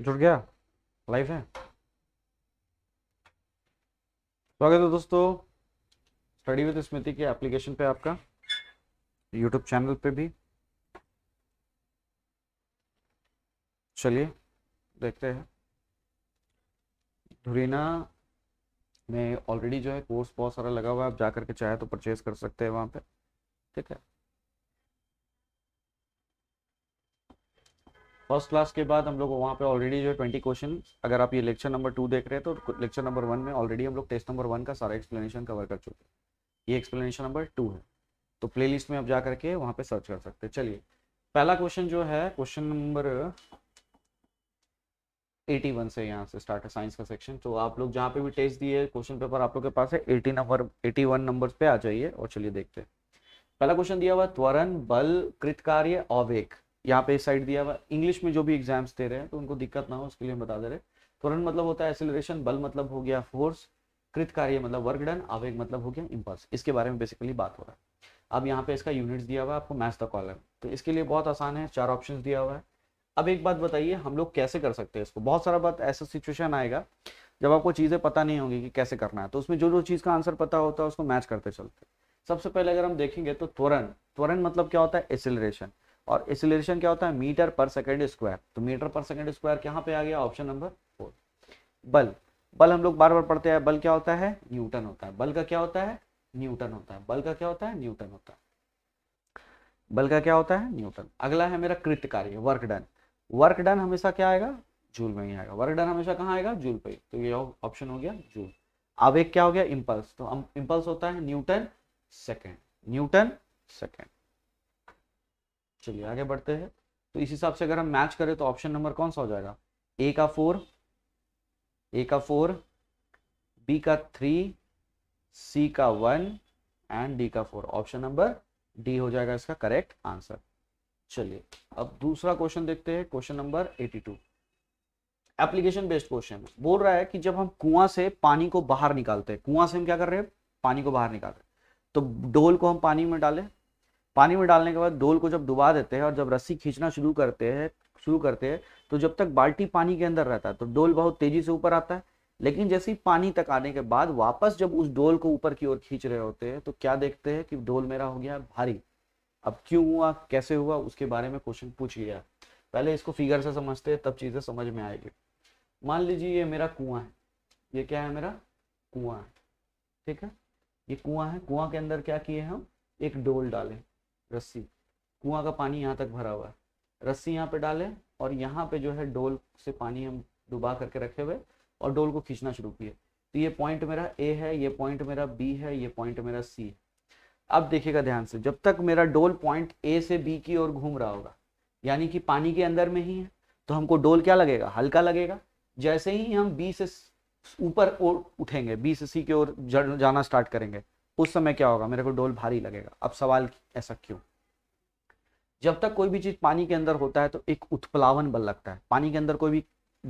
जुड़ गया लाइव है स्वागत तो है दोस्तों स्टडी विद स्मृति के एप्लीकेशन पे आपका यूट्यूब चैनल पे भी चलिए देखते हैं धुरीना में ऑलरेडी जो है कोर्स बहुत सारा लगा हुआ है आप जा करके चाहे तो परचेज कर सकते हैं वहाँ पे ठीक है फर्स्ट क्लास के बाद हम लोग वहाँ पे ऑलरेडी जो है ट्वेंटी क्वेश्चन अगर आप ये लेक्चर नंबर टू देख रहे हैं तो लेक्चर नंबर वन में ऑलरेडी हम लोग टेस्ट नंबर वन का सारा एक्सप्लेनेशन कवर कर चुके हैं ये एक्सप्लेनेशन नंबर टू है तो प्लेलिस्ट में आप जा करके वहाँ पे सर्च कर सकते हैं चलिए पहला क्वेश्चन जो है क्वेश्चन नंबर 81 से यहाँ से स्टार्ट है साइंस का सेक्शन तो आप लोग जहाँ पे भी टेस्ट दिए क्वेश्चन पेपर आप लोग के पास है eighty number eighty one number पे आ जाइए और चलिए देखते हैं पहला क्वेश्चन दिया हुआ त्वरण बल कृतकार्य अवेक यहाँ पे साइड दिया हुआ इंग्लिश में जो भी एग्जाम्स दे रहे हैं तो उनको दिक्कत ना हो उसके लिए बता दे रहे त्वरण मतलब होता है एक्सिलेशन बल मतलब हो गया फोर्स कृत कार्य मतलब वर्क डन आवेग मतलब हो गया इम्पल्स इसके बारे में बेसिकली बात हो रहा है अब यहाँ पे इसका यूनिट्स दिया हुआ है आपको मैच द कॉलम तो इसके लिए बहुत आसान है चार ऑप्शन दिया हुआ है अब एक बात बताइए हम लोग कैसे कर सकते हैं इसको बहुत सारा बात ऐसा सिचुएशन आएगा जब आपको चीज़ें पता नहीं होंगी कि कैसे करना है तो उसमें जो जो चीज़ का आंसर पता होता है उसको मैच करते चलते सबसे पहले अगर हम देखेंगे तो त्वरण त्वरण मतलब क्या होता है एसिलरेशन और एक्सिलेशन क्या होता है मीटर पर सेकेंड स्क्वायर तो मीटर पर सेकेंड स्क्वायर कहाँ पे आ गया ऑप्शन नंबर फोर बल बल हम लोग बार बार पढ़ते हैं बल क्या होता है न्यूटन होता है बल का क्या होता है न्यूटन होता है बल का क्या होता है न्यूटन होता है बल का क्या होता है न्यूटन अगला है मेरा कृत कार्य वर्क डन वर्क डन हमेशा क्या आएगा जूल में ही आएगा वर्क डन हमेशा कहाँ आएगा जूल पे तो ये ऑप्शन हो गया जूल आवेग क्या हो गया इम्पल्स तो इम्पल्स होता है न्यूटन सेकेंड न्यूटन सेकेंड चलिए आगे बढ़ते हैं तो इस हिसाब से अगर हम मैच करें तो ऑप्शन नंबर कौन सा हो जाएगा ए का फोर ए का फोर बी का थ्री सी का वन एंड डी का फोर ऑप्शन नंबर डी हो जाएगा इसका करेक्ट आंसर चलिए अब दूसरा क्वेश्चन देखते हैं question number eighty two application based question बोल रहा है कि जब हम कुआं से पानी को बाहर निकालते हैं कुआं से हम क्या कर रहे हैं पानी को बाहर निकाल रहे हैं तो डोल को हम पानी में डालें पानी में डालने के बाद डोल को जब डुबा देते हैं और जब रस्सी खींचना शुरू करते हैं शुरू करते हैं तो जब तक बाल्टी पानी के अंदर रहता है तो डोल बहुत तेजी से ऊपर आता है लेकिन जैसे ही पानी तक आने के बाद वापस जब उस डोल को ऊपर की ओर खींच रहे होते हैं तो क्या देखते हैं कि डोल मेरा हो गया भारी अब क्यों हुआ कैसे हुआ उसके बारे में क्वेश्चन पूछ लिया पहले इसको फिगर से समझते हैं तब चीज़ें समझ में आएगी मान लीजिए ये मेरा कुआं है ये क्या है मेरा कुआं है ठीक है ये कुआं है कुआं के अंदर क्या किए हम एक डोल डालें रस्सी कुआं का पानी यहाँ तक भरा हुआ है रस्सी यहाँ पे डाले और यहाँ पे जो है डोल से पानी हम डुबा करके रखे हुए और डोल को खींचना शुरू किए तो ये पॉइंट मेरा ए है ये पॉइंट मेरा बी है ये पॉइंट मेरा सी है अब देखिएगा ध्यान से जब तक मेरा डोल पॉइंट ए से बी की ओर घूम रहा होगा यानी कि पानी के अंदर में ही है तो हमको डोल क्या लगेगा हल्का लगेगा जैसे ही हम बी से ऊपर उठेंगे बी से सी की ओर जाना स्टार्ट करेंगे उस समय क्या होगा मेरे को डोल भारी लगेगा अब सवाल ऐसा क्यों जब तक कोई भी चीज़ पानी के अंदर होता है तो एक उत्प्लावन बल लगता है पानी के अंदर कोई भी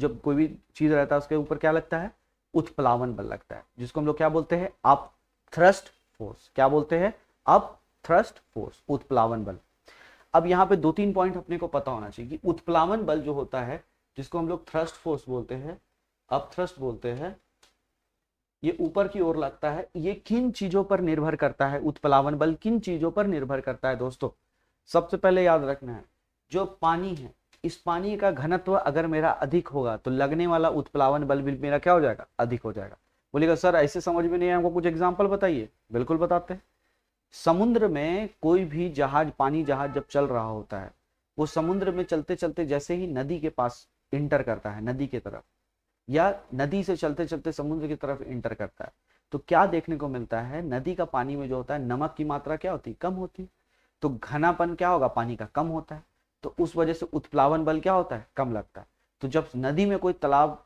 जब कोई भी चीज़ रहता है उसके ऊपर क्या लगता है उत्प्लावन बल लगता है जिसको हम लोग क्या बोलते हैं अप थ्रस्ट फोर्स क्या बोलते हैं अप थ्रस्ट फोर्स उत्प्लावन बल अब यहाँ पे दो तीन पॉइंट अपने को पता होना चाहिए कि उत्प्लावन बल जो होता है जिसको हम लोग थ्रस्ट फोर्स बोलते हैं अप थ्रस्ट बोलते हैं ये ऊपर की ओर लगता है ये किन चीजों पर निर्भर करता है उत्पलावन बल किन चीजों पर निर्भर करता है दोस्तों सबसे पहले याद रखना है जो पानी है इस पानी का घनत्व अगर मेरा अधिक होगा तो लगने वाला उत्पलावन बल भी मेरा क्या हो जाएगा अधिक हो जाएगा बोलेगा सर ऐसे समझ में नहीं आया कुछ एग्जाम्पल बताइए बिल्कुल बताते हैं समुद्र में कोई भी जहाज पानी जहाज जब चल रहा होता है वो समुद्र में चलते चलते जैसे ही नदी के पास इंटर करता है नदी के तरफ या नदी से चलते चलते समुद्र की तरफ इंटर करता है तो क्या देखने को मिलता है नदी का पानी में जो होता है नमक की मात्रा क्या होती है कम होती है तो घनापन क्या होगा पानी का कम होता है तो उस वजह से उत्प्लावन बल क्या होता है कम लगता है तो जब नदी में कोई तालाब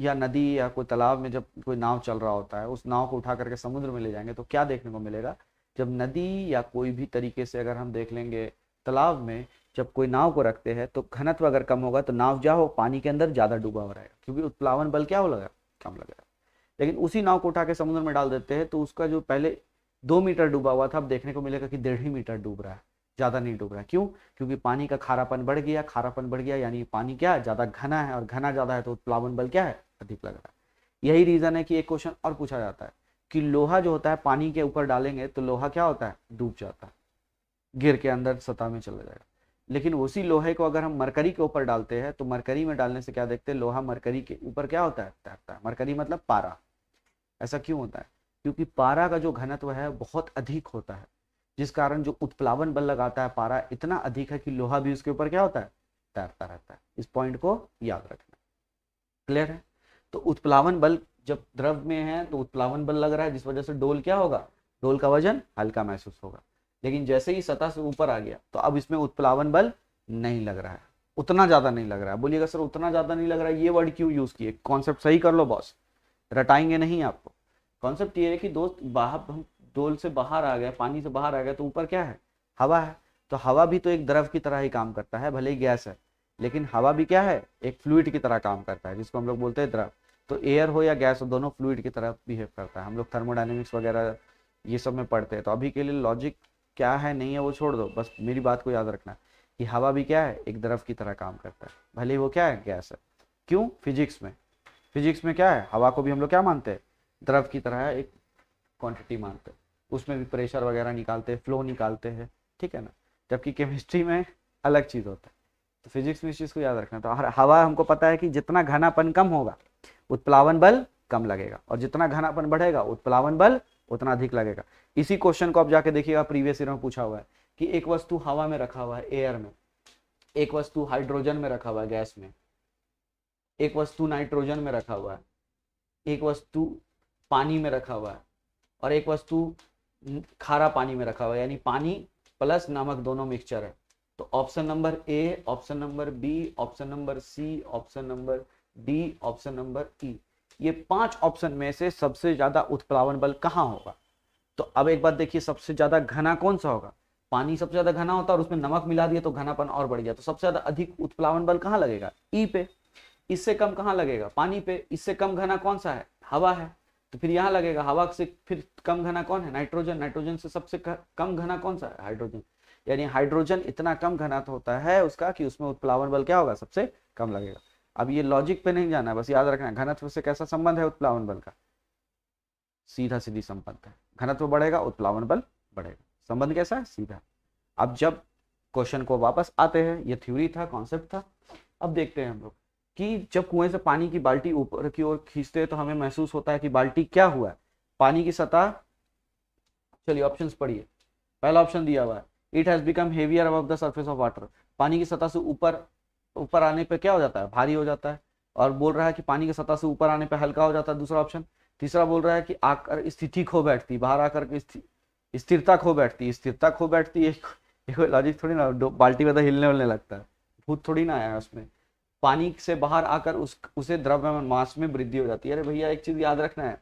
या नदी या कोई तालाब में जब कोई नाव चल रहा होता है उस नाव को उठा करके समुद्र में ले जाएंगे तो क्या देखने को मिलेगा जब नदी या कोई भी तरीके से अगर हम देख लेंगे तालाब में जब कोई नाव को रखते हैं तो घनत्व अगर कम होगा तो नाव क्या हो पानी के अंदर ज़्यादा डूबा हो रहेगा क्योंकि उत्प्लावन बल क्या हो लगा कम लगेगा लेकिन उसी नाव को उठा के समुद्र में डाल देते हैं तो उसका जो पहले दो मीटर डूबा हुआ था अब देखने को मिलेगा कि डेढ़ ही मीटर डूब रहा है ज़्यादा नहीं डूब रहा है क्यों क्योंकि पानी का खारापन बढ़ गया खारापन बढ़ गया यानी पानी क्या है ज़्यादा घना है और घना ज़्यादा है तो उत्प्लावन बल क्या है अधिक लग रहा है यही रीज़न है कि एक क्वेश्चन और पूछा जाता है कि लोहा जो होता है पानी के ऊपर डालेंगे तो लोहा क्या होता है डूब जाता है गिर के अंदर सतह में चला जाएगा लेकिन उसी लोहे को अगर हम मरकरी के ऊपर डालते हैं तो मरकरी में डालने से क्या देखते हैं लोहा मरकरी के ऊपर क्या होता है तैरता है मरकरी मतलब पारा ऐसा क्यों होता है क्योंकि पारा का जो घनत्व है बहुत अधिक होता है जिस कारण जो उत्प्लावन बल लगाता है पारा इतना अधिक है कि लोहा भी उसके ऊपर क्या होता है तैरता रहता है इस पॉइंट को याद रखना क्लियर है तो उत्प्लावन बल जब द्रव में है तो उत्प्लावन बल लग रहा है जिस वजह से डोल क्या होगा डोल का वजन हल्का महसूस होगा लेकिन जैसे ही सतह से ऊपर आ गया तो अब इसमें उत्प्लावन बल नहीं लग रहा है उतना ज़्यादा नहीं लग रहा है बोलिएगा सर उतना ज़्यादा नहीं लग रहा है ये वर्ड क्यों यूज़ किए कॉन्सेप्ट सही कर लो बॉस रटाएंगे नहीं आपको कॉन्सेप्ट ये है कि दोस्त बाहर हम डोल से बाहर आ गए पानी से बाहर आ गए तो ऊपर क्या है हवा है तो हवा भी तो एक द्रव की तरह ही काम करता है भले ही गैस है लेकिन हवा भी क्या है एक फ्लूड की तरह काम करता है जिसको हम लोग बोलते हैं द्रव तो एयर हो या गैस हो दोनों फ्लूड की तरह बिहेव करता है हम लोग थर्मोडाइनमिक्स वगैरह ये सब में पढ़ते हैं तो अभी के लिए लॉजिक क्या है नहीं है वो छोड़ दो बस मेरी बात को याद रखना कि हवा भी क्या है एक द्रव की तरह काम करता है भले वो क्या है गैस है क्यों फिजिक्स में फिजिक्स में क्या है हवा को भी हम लोग क्या मानते हैं द्रव की तरह एक क्वांटिटी मानते हैं उसमें भी प्रेशर वगैरह निकालते हैं फ्लो निकालते हैं ठीक है ना जबकि केमिस्ट्री में अलग चीज़ होता है तो फिजिक्स में इस चीज़ को याद रखना तो हवा हमको पता है कि जितना घनापन कम होगा उत्प्लावन बल कम लगेगा और जितना घनापन बढ़ेगा उत्प्लावन बल उतना अधिक लगेगा इसी क्वेश्चन को आप जाके देखिएगा प्रीवियस ईयर में पूछा हुआ है कि एक वस्तु हवा में रखा हुआ है एयर में एक वस्तु हाइड्रोजन में रखा हुआ है गैस में एक वस्तु नाइट्रोजन में रखा हुआ है एक वस्तु पानी में रखा हुआ है और एक वस्तु खारा पानी में रखा हुआ है यानी पानी प्लस नमक दोनों मिक्सचर है तो option number A option number B option number C option number D option number E ये पांच ऑप्शन में से सबसे ज्यादा उत्प्लावन बल कहाँ होगा तो अब एक बार देखिए सबसे ज्यादा घना कौन सा होगा पानी सबसे ज्यादा घना होता है और उसमें नमक मिला दिया तो घनापन और बढ़ गया तो सबसे ज्यादा अधिक उत्प्लावन बल कहाँ लगेगा ई पे इससे कम कहाँ लगेगा पानी पे इससे कम घना कौन सा है हवा है तो फिर यहाँ लगेगा हवा से फिर कम घना कौन है नाइट्रोजन नाइट्रोजन से सबसे कम घना कौन सा है हाइड्रोजन यानी हाइड्रोजन इतना कम घना होता है उसका कि उसमें उत्प्लावन बल क्या होगा सबसे कम लगेगा अब ये लॉजिक पे नहीं जाना है बस याद रखना है घनत्व से कैसा संबंध है उत्प्लावन बल का सीधा सीधी संबंध है घनत्व बढ़ेगा उत्प्लावन बल बढ़ेगा संबंध कैसा है सीधा अब जब क्वेश्चन को वापस आते हैं ये थ्योरी था कॉन्सेप्ट था अब देखते हैं हम लोग कि जब कुएं से पानी की बाल्टी ऊपर की ओर खींचते हैं तो हमें महसूस होता है कि बाल्टी क्या हुआ है पानी की सतह चलिए ऑप्शन पढ़िए पहला ऑप्शन दिया हुआ है इट हैज बिकम हेवियर अब द सर्फेस ऑफ वाटर पानी की सतह से ऊपर ऊपर आने पे क्या हो जाता है भारी हो जाता है और बोल रहा है कि पानी की सतह से ऊपर आने पे हल्का हो जाता है दूसरा ऑप्शन तीसरा बोल रहा है कि आकर स्थिति खो बैठती बाहर आकर के स्थिरता खो बैठती स्थिरता खो बैठती एक, एक लॉजिक थोड़ी ना बाल्टी में तो हिलने उलने लगता है भूत थोड़ी ना आया उसमें पानी से बाहर आकर उस उसे में मास में वृद्धि हो जाती है अरे भैया एक चीज याद रखना है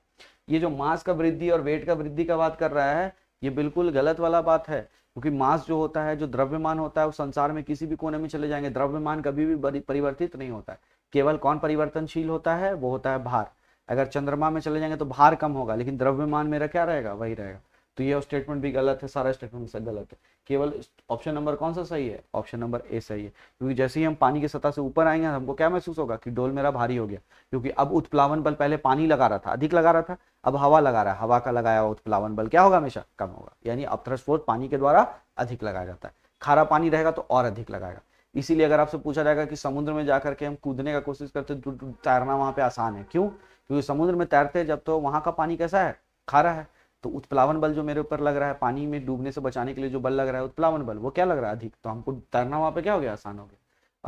ये जो मास का वृद्धि और वेट का वृद्धि का बात कर रहा है ये बिल्कुल गलत वाला बात है क्योंकि मास जो होता है जो द्रव्यमान होता है वो संसार में किसी भी कोने में चले जाएंगे द्रव्यमान कभी भी परिवर्तित नहीं होता है केवल कौन परिवर्तनशील होता है वो होता है भार अगर चंद्रमा में चले जाएंगे तो भार कम होगा लेकिन द्रव्यमान मेरा क्या रहेगा वही रहेगा तो ये स्टेटमेंट भी गलत है सारा स्टेटमेंट गलत है केवल ऑप्शन नंबर कौन सा सही है ऑप्शन नंबर ए सही है क्योंकि जैसे ही हम पानी की सतह से ऊपर आएंगे हमको क्या महसूस होगा कि डोल मेरा भारी हो गया क्योंकि अब उत्प्लावन बल पहले पानी लगा रहा था अधिक लगा रहा था अब हवा लगा रहा है हवा का लगाया हुआ उत्प्लावन बल क्या होगा हमेशा कम होगा यानी अब थ्रस्ट पानी के द्वारा अधिक लगाया जाता है खारा पानी रहेगा तो और अधिक लगाएगा इसीलिए अगर आपसे पूछा जाएगा कि समुद्र में जाकर के हम कूदने का कोशिश करते तो तैरना वहां पे आसान है क्यों क्योंकि समुद्र में तैरते जब तो वहां का पानी कैसा है खारा है तो उत्प्लावन बल जो मेरे ऊपर लग रहा है पानी में डूबने से बचाने के लिए जो बल लग रहा है उत्प्लावन बल वो क्या लग रहा है अधिक तो हमको तैरना वहाँ पे क्या हो गया आसान हो गया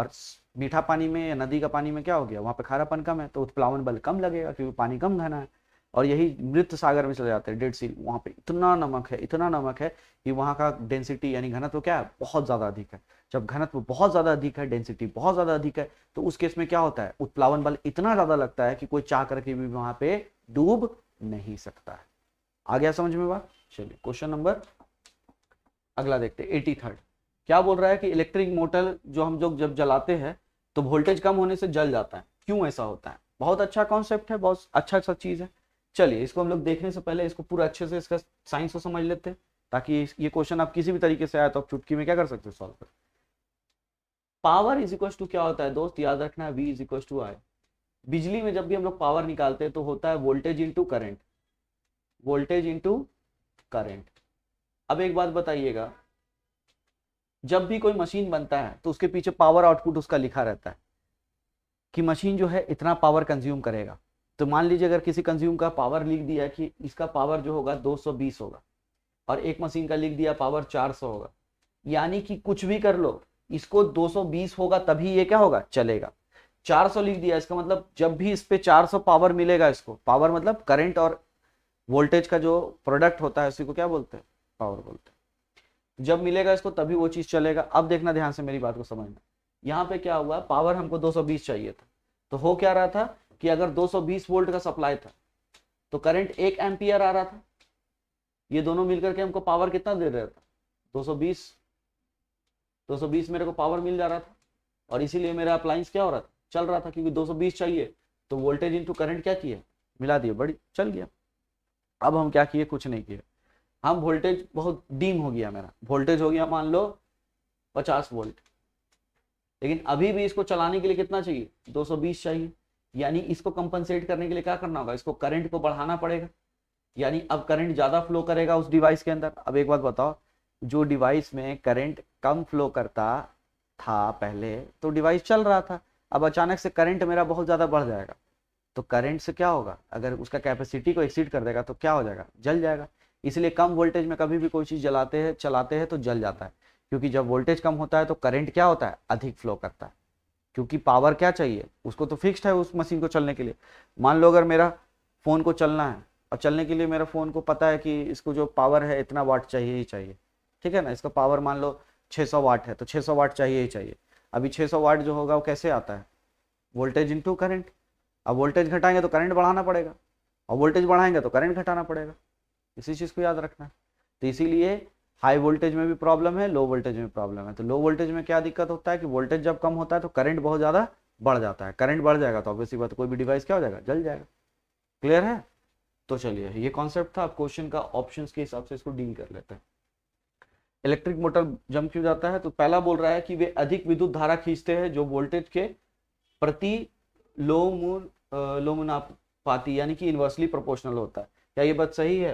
और मीठा पानी में या नदी का पानी में क्या हो गया वहाँ पे खारापन कम है तो उत्प्लावन बल कम लगेगा क्योंकि पानी कम घना है और यही मृत सागर में चले जाते हैं डेड सी वहाँ पे इतना नमक है इतना नमक है कि वहाँ का डेंसिटी यानी घनत्व क्या है बहुत ज़्यादा अधिक है जब घनत्व बहुत ज़्यादा अधिक है डेंसिटी बहुत ज़्यादा अधिक है तो उस केस में क्या होता है उत्प्लावन बल इतना ज़्यादा लगता है कि कोई चाह करके भी वहाँ पे डूब नहीं सकता है आ गया समझ में बात चलिए क्वेश्चन नंबर अगला देखते हैं एटी थर्ड क्या बोल रहा है कि इलेक्ट्रिक मोटर जो हम लोग जब जलाते हैं तो वोल्टेज कम होने से जल जाता है क्यों ऐसा होता है बहुत अच्छा कॉन्सेप्ट है बहुत अच्छा सा चीज़ है चलिए इसको हम लोग देखने से पहले इसको पूरा अच्छे से इसका साइंस को समझ लेते हैं ताकि ये क्वेश्चन आप किसी भी तरीके से आए तो आप चुटकी में क्या कर सकते हो सॉल्व कर पावर इज इक्वल टू क्या होता है दोस्त याद रखना है V is equal to I बिजली में जब भी हम लोग पावर निकालते हैं तो होता है voltage into current voltage into current अब एक बात बताइएगा जब भी कोई मशीन बनता है तो उसके पीछे पावर आउटपुट उसका लिखा रहता है कि मशीन जो है इतना पावर कंज्यूम करेगा तो मान लीजिए अगर किसी कंज्यूम का पावर लिख दिया कि इसका पावर जो होगा 220 होगा और एक मशीन का लिख दिया पावर 400 होगा यानी कि कुछ भी कर लो इसको 220 होगा तभी ये क्या होगा चलेगा 400 लिख दिया इसका मतलब जब भी इस पे 400 पावर मिलेगा इसको पावर मतलब करंट और वोल्टेज का जो प्रोडक्ट होता है उसी को क्या बोलते हैं पावर बोलते हैं जब मिलेगा इसको तभी वो चीज चलेगा अब देखना ध्यान से मेरी बात को समझना यहाँ पे क्या हुआ पावर हमको 220 चाहिए था तो हो क्या रहा था कि अगर 220 वोल्ट का सप्लाई था तो करंट एक एम्पियर आ रहा था ये दोनों मिलकर के हमको पावर कितना दे रहा था 220 220 मेरे को पावर मिल जा रहा था और इसीलिए मेरा अप्लाइंस क्या हो रहा था चल रहा था क्योंकि 220 चाहिए तो वोल्टेज इंटू करंट क्या किया मिला दिया बड़ी चल गया अब हम क्या किए कुछ नहीं किए हम हाँ, वोल्टेज बहुत डीम हो गया मेरा वोल्टेज हो गया मान लो पचास वोल्ट लेकिन अभी भी इसको चलाने के लिए कितना चाहिए 220 चाहिए यानी इसको कंपनसेट करने के लिए क्या करना होगा इसको करंट को बढ़ाना पड़ेगा यानी अब करंट ज़्यादा फ्लो करेगा उस डिवाइस के अंदर अब एक बात बताओ जो डिवाइस में करंट कम फ्लो करता था पहले तो डिवाइस चल रहा था अब अचानक से करंट मेरा बहुत ज़्यादा बढ़ जाएगा तो करंट से क्या होगा अगर उसका कैपेसिटी को एक्सीड कर देगा तो क्या हो जाएगा जल जाएगा इसलिए कम वोल्टेज में कभी भी कोई चीज़ जलाते हैं चलाते हैं तो जल जाता है क्योंकि जब वोल्टेज कम होता है तो करंट क्या होता है अधिक फ्लो करता है क्योंकि पावर क्या चाहिए उसको तो फिक्स्ड है उस मशीन को चलने के लिए मान लो अगर मेरा फ़ोन को चलना है और चलने के लिए मेरा फ़ोन को पता है कि इसको जो पावर है इतना वाट चाहिए ही चाहिए ठीक है ना इसका पावर मान लो 600 वाट है तो 600 वाट चाहिए ही चाहिए अभी 600 वाट जो होगा वो कैसे आता है वोल्टेज इंटू करंट अब वोल्टेज घटाएंगे तो करंट बढ़ाना पड़ेगा और वोल्टेज बढ़ाएंगे तो करंट घटाना पड़ेगा इसी चीज़ को याद रखना तो है तो इसीलिए हाई वोल्टेज में भी प्रॉब्लम है लो वोल्टेज में प्रॉब्लम है तो लो वोल्टेज में क्या दिक्कत होता है कि वोल्टेज जब कम होता है तो करंट बहुत ज़्यादा बढ़ जाता है करंट बढ़ जाएगा तो ऑब्वियसली बात कोई भी डिवाइस क्या हो जाएगा जल जाएगा क्लियर है तो चलिए ये कॉन्सेप्ट था आप क्वेश्चन का ऑप्शन के हिसाब से इसको डील कर लेते हैं इलेक्ट्रिक मोटर जम क्यों जाता है तो पहला बोल रहा है कि वे अधिक विद्युत धारा खींचते हैं जो वोल्टेज के प्रति लो मूर लो यानी कि इन्वर्सली प्रोपोर्शनल होता है क्या ये बात सही है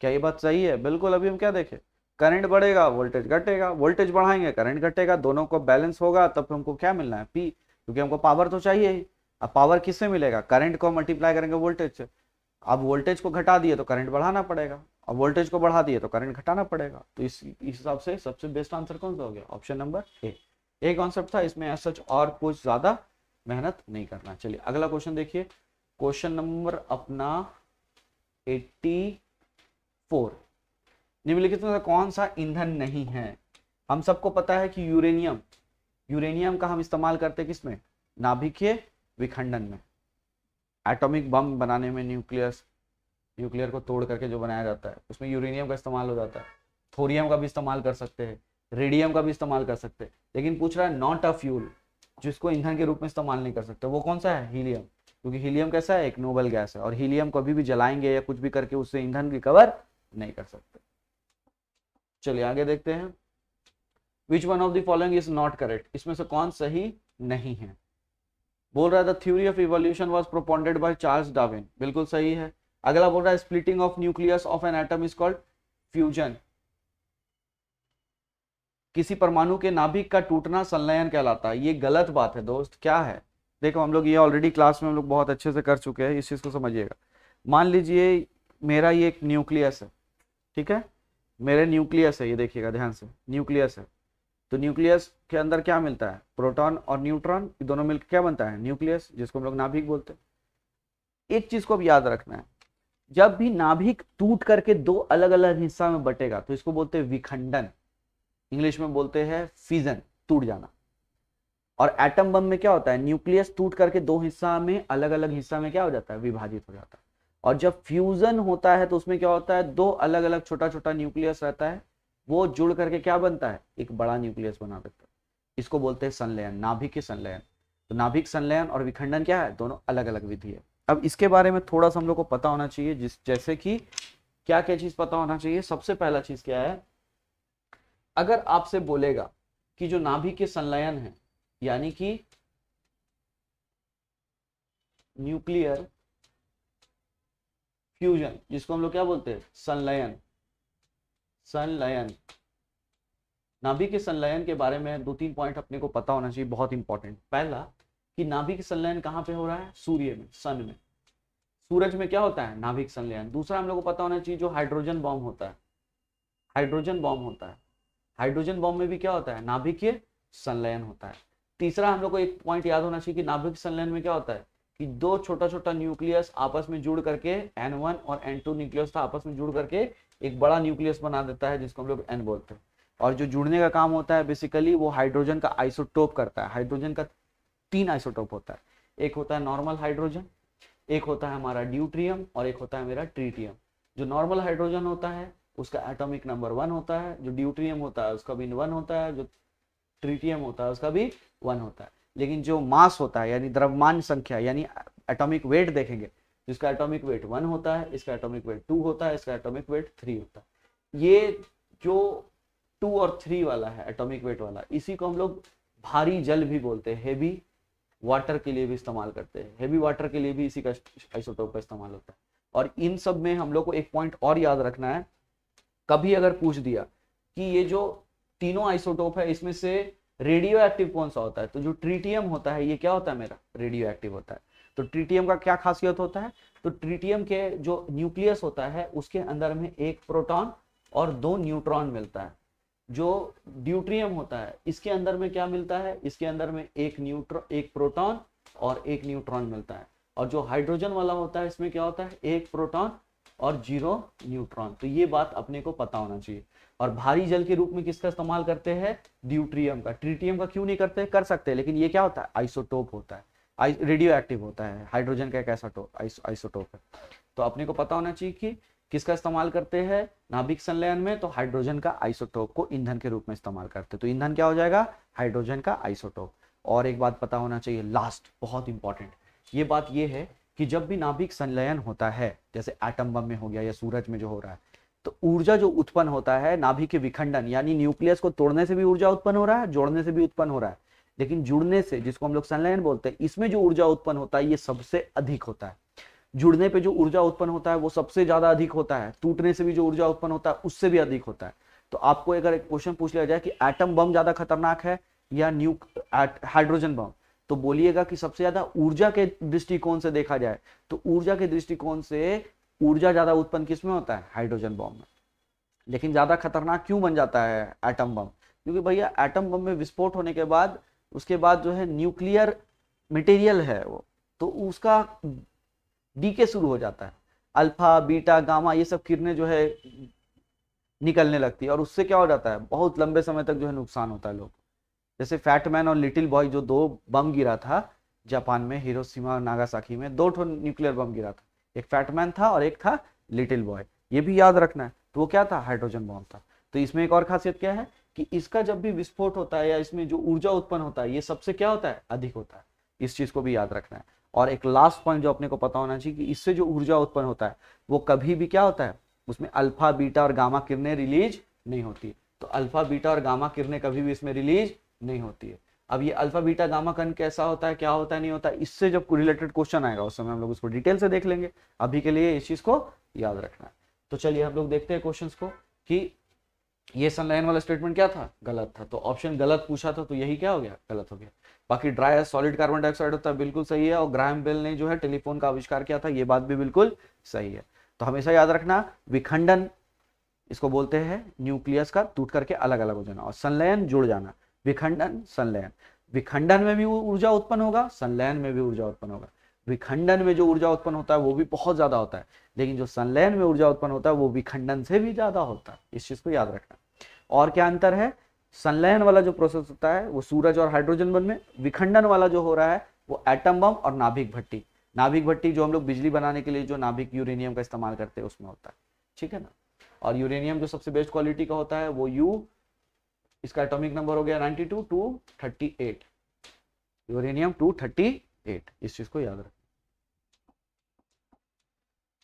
क्या ये बात सही है बिल्कुल अभी हम क्या देखें करंट बढ़ेगा वोल्टेज घटेगा वोल्टेज बढ़ाएंगे करंट घटेगा दोनों को बैलेंस होगा तब हमको क्या मिलना है पी क्योंकि हमको पावर तो चाहिए ही अब पावर किससे मिलेगा करंट को मल्टीप्लाई करेंगे वोल्टेज से अब वोल्टेज को घटा दिए तो करंट बढ़ाना पड़ेगा अब वोल्टेज को बढ़ा दिए तो करंट घटाना पड़ेगा तो इस हिसाब से सबसे बेस्ट आंसर कौन सा हो गया ऑप्शन नंबर ए ये कॉन्सेप्ट था इसमें सच और कुछ ज़्यादा मेहनत नहीं करना चलिए अगला क्वेश्चन देखिए क्वेश्चन नंबर अपना 84 निम्नलिखित में कौन सा ईंधन नहीं है हम सबको पता है कि यूरेनियम यूरेनियम का हम इस्तेमाल करते किसमें नाभिकीय विखंडन में एटॉमिक बम बनाने में न्यूक्लियस न्यूक्लियर को तोड़ करके जो बनाया जाता है उसमें यूरेनियम का इस्तेमाल हो जाता है थोरियम का भी इस्तेमाल कर सकते हैं रेडियम का भी इस्तेमाल कर सकते हैं लेकिन पूछ रहा है नॉट अ फ्यूल जिसको ईंधन के रूप में इस्तेमाल नहीं कर सकते वो कौन सा है हीलियम क्योंकि हीलियम कैसा है एक नोबल गैस है और हीलियम कभी भी जलाएंगे या कुछ भी करके उससे ईंधन रिकवर नहीं कर सकते चलिए आगे देखते हैं which one of the following is not correct इसमें से कौन सही नहीं है बोल रहा है the theory of evolution was propounded by Charles Darwin बिल्कुल सही है अगला बोल रहा है splitting of nucleus of an atom is called fusion किसी परमाणु के नाभिक का टूटना संलयन कहलाता है ये गलत बात है दोस्त क्या है देखो हम लोग ये ऑलरेडी क्लास में हम लोग बहुत अच्छे से कर चुके हैं इस चीज़ को समझिएगा मान लीजिए मेरा ये एक न्यूक्लियस है ठीक है मेरे न्यूक्लियस है ये देखिएगा ध्यान से न्यूक्लियस है तो न्यूक्लियस के अंदर क्या मिलता है प्रोटॉन और न्यूट्रॉन दोनों मिलकर क्या बनता है न्यूक्लियस जिसको हम लोग नाभिक बोलते हैं एक चीज को अब याद रखना है जब भी नाभिक टूट करके दो अलग अलग हिस्सा में बटेगा तो इसको बोलते हैं विखंडन इंग्लिश में बोलते हैं फिजन टूट जाना और एटम बम में क्या होता है न्यूक्लियस टूट करके दो हिस्सा में अलग अलग हिस्सा में क्या हो जाता है विभाजित हो जाता है और जब फ्यूजन होता है तो उसमें क्या होता है दो अलग अलग छोटा छोटा न्यूक्लियस रहता है वो जुड़ करके क्या बनता है एक बड़ा न्यूक्लियस बना देता है इसको बोलते हैं संलयन नाभिक के संलयन तो नाभिक संलयन और विखंडन क्या है दोनों अलग अलग विधि है अब इसके बारे में थोड़ा सा हम लोग को पता होना चाहिए जिस जैसे कि क्या क्या चीज पता होना चाहिए सबसे पहला चीज क्या है अगर आपसे बोलेगा कि जो नाभि के संलयन है यानी कि न्यूक्लियर फ्यूजन जिसको हम लोग क्या बोलते हैं संलयन संलयन नाभि के संलयन के बारे में दो तीन पॉइंट अपने को पता होना चाहिए बहुत इंपॉर्टेंट पहला कि नाभिक संलयन कहाँ पे हो रहा है सूर्य में सन में सूरज में क्या होता है नाभिक संलयन दूसरा हम लोग को पता होना चाहिए जो हाइड्रोजन बॉम्ब होता है हाइड्रोजन बॉम्ब होता है हाइड्रोजन बॉम्ब में भी क्या होता है नाभिकीय संलयन होता है तीसरा हम लोग को एक पॉइंट याद होना चाहिए कि नाभिक संलयन में क्या होता है कि दो छोटा छोटा न्यूक्लियस आपस में जुड़ करके एन वन और एन टू न्यूक्लियस था तो आपस में जुड़ करके एक बड़ा न्यूक्लियस बना देता है जिसको हम लोग एन बोलते हैं और जो जुड़ने का काम होता है बेसिकली वो हाइड्रोजन का आइसोटोप करता है हाइड्रोजन का तीन आइसोटोप होता है एक होता है नॉर्मल हाइड्रोजन एक होता है हमारा ड्यूट्रियम और एक होता है मेरा ट्रीटियम जो नॉर्मल हाइड्रोजन होता है उसका एटॉमिक नंबर वन होता है जो ड्यूट्रियम होता है उसका भी वन होता है जो ट्रिटियम होता है उसका भी वन होता है लेकिन जो मास होता है यानी द्रव्यमान संख्या यानी एटॉमिक वेट देखेंगे जिसका एटॉमिक वेट वन होता है इसका एटॉमिक वेट टू होता है इसका एटॉमिक वेट थ्री होता है ये जो टू और थ्री वाला है एटॉमिक वेट वाला इसी को हम लोग भारी जल भी बोलते हैं हेवी वाटर के लिए भी इस्तेमाल करते हैं हेवी वाटर के लिए भी इसी का आइसोटोप का इस्तेमाल होता है और इन सब में हम लोग को एक पॉइंट और याद रखना है कभी अगर पूछ दिया कि ये जो तीनों आइसोटोप है इसमें से रेडियो एक्टिव कौन सा होता है तो जो ट्रीटियम होता है ये क्या होता है मेरा रेडियो एक्टिव होता है तो ट्रीटियम का क्या खासियत होता है तो ट्रीटियम के जो न्यूक्लियस होता है उसके अंदर में एक प्रोटॉन और दो न्यूट्रॉन मिलता है जो ड्यूट्रियम होता है इसके अंदर में क्या मिलता है इसके अंदर में एक न्यूट्रॉन एक प्रोटॉन और एक न्यूट्रॉन मिलता है और जो हाइड्रोजन वाला होता है इसमें क्या होता है एक प्रोटॉन और जीरो न्यूट्रॉन तो ये बात अपने को पता होना चाहिए और भारी जल के रूप में किसका इस्तेमाल करते हैं ड्यूट्रियम का ट्रिटियम का क्यों नहीं करते कर सकते लेकिन ये क्या होता है आइसोटोप होता है रेडियो एक्टिव होता है हाइड्रोजन का एक ऐसा टोप आइसोटोप है तो अपने को पता होना चाहिए कि किसका इस्तेमाल करते हैं नाभिक संलयन में तो हाइड्रोजन का आइसोटोप को ईंधन के रूप में इस्तेमाल करते हैं तो ईंधन क्या हो जाएगा हाइड्रोजन का आइसोटोप और एक बात पता होना चाहिए लास्ट बहुत इंपॉर्टेंट ये बात ये है कि जब भी नाभिक संलयन होता है जैसे एटम बम में हो गया या सूरज में जो हो रहा है तो ऊर्जा जो उत्पन्न होता है नाभिक के विखंडन यानी न्यूक्लियस को तोड़ने से भी ऊर्जा उत्पन्न हो रहा है जोड़ने से भी उत्पन्न हो रहा है लेकिन जुड़ने से जिसको हम लोग संलयन बोलते हैं इसमें जो ऊर्जा उत्पन्न होता है ये सबसे अधिक होता है जुड़ने पे जो ऊर्जा उत्पन्न होता है वो सबसे ज्यादा अधिक होता है टूटने से भी जो ऊर्जा उत्पन्न होता है उससे भी अधिक होता है तो आपको अगर एक क्वेश्चन पूछ लिया जाए कि एटम बम ज्यादा खतरनाक है या न्यू हाइड्रोजन बम तो बोलिएगा कि सबसे ज्यादा ऊर्जा के दृष्टिकोण से देखा जाए तो ऊर्जा के दृष्टिकोण से ऊर्जा ज्यादा उत्पन्न किसमें होता है हाइड्रोजन बम में लेकिन ज्यादा खतरनाक क्यों बन जाता है एटम बम क्योंकि भैया एटम बम में विस्फोट होने के बाद उसके बाद जो है न्यूक्लियर मटेरियल है वो तो उसका डीके शुरू हो जाता है अल्फा बीटा गामा ये सब किरणें जो है निकलने लगती है और उससे क्या हो जाता है बहुत लंबे समय तक जो है नुकसान होता है लोग जैसे फैटमैन और लिटिल बॉय जो दो बम गिरा था जापान में हिरोशिमा और नागासाकी में दो ठो न्यूक्लियर बम गिरा था एक फैटमैन था और एक था लिटिल बॉय ये भी याद रखना है तो वो क्या था हाइड्रोजन बॉम्ब था तो इसमें एक और खासियत क्या है कि इसका जब भी विस्फोट होता है या इसमें जो ऊर्जा उत्पन्न होता है ये सबसे क्या होता है अधिक होता है इस चीज को भी याद रखना है और एक लास्ट पॉइंट जो अपने को पता होना चाहिए कि इससे जो ऊर्जा उत्पन्न होता है वो कभी भी क्या होता है उसमें अल्फा बीटा और गामा किरणें रिलीज नहीं होती तो अल्फा बीटा और गामा किरणें कभी भी इसमें रिलीज नहीं होती है अब ये अल्फा बीटा गामा कन कैसा होता है क्या होता है नहीं होता इससे जब रिलेटेड क्वेश्चन आएगा उस समय हम लोग उसको डिटेल से देख लेंगे अभी के लिए इस चीज को याद रखना है तो चलिए हम लोग देखते हैं क्वेश्चन को कि ये सनलाइन वाला स्टेटमेंट क्या था गलत था तो ऑप्शन गलत पूछा था तो यही क्या हो गया गलत हो गया बाकी ड्राई सॉलिड कार्बन डाइऑक्साइड होता है बिल्कुल सही है और ग्राम बेल ने जो है टेलीफोन का आविष्कार किया था ये बात भी बिल्कुल सही है तो हमेशा याद रखना विखंडन इसको बोलते हैं न्यूक्लियस का टूट करके अलग अलग हो जाना और संलयन जुड़ जाना विखंडन संलयन विखंडन में भी ऊर्जा उत्पन्न होगा संलयन में भी ऊर्जा उत्पन्न होगा विखंडन में जो ऊर्जा उत्पन्न होता है वो भी बहुत ज्यादा होता है लेकिन जो संलयन में ऊर्जा उत्पन्न होता है वो विखंडन से भी ज्यादा होता है इस चीज को याद रखना और क्या अंतर है संलयन वाला जो प्रोसेस होता है वो सूरज और हाइड्रोजन बम में विखंडन वाला जो हो रहा है वो एटम बम और नाभिक भट्टी नाभिक भट्टी जो हम लोग बिजली बनाने के लिए जो नाभिक यूरेनियम का इस्तेमाल करते हैं उसमें होता है ठीक है ना और यूरेनियम जो सबसे बेस्ट क्वालिटी का होता है वो यू इसका एटॉमिक नंबर हो गया 92 238 यूरेनियम 238 इस चीज को याद रखें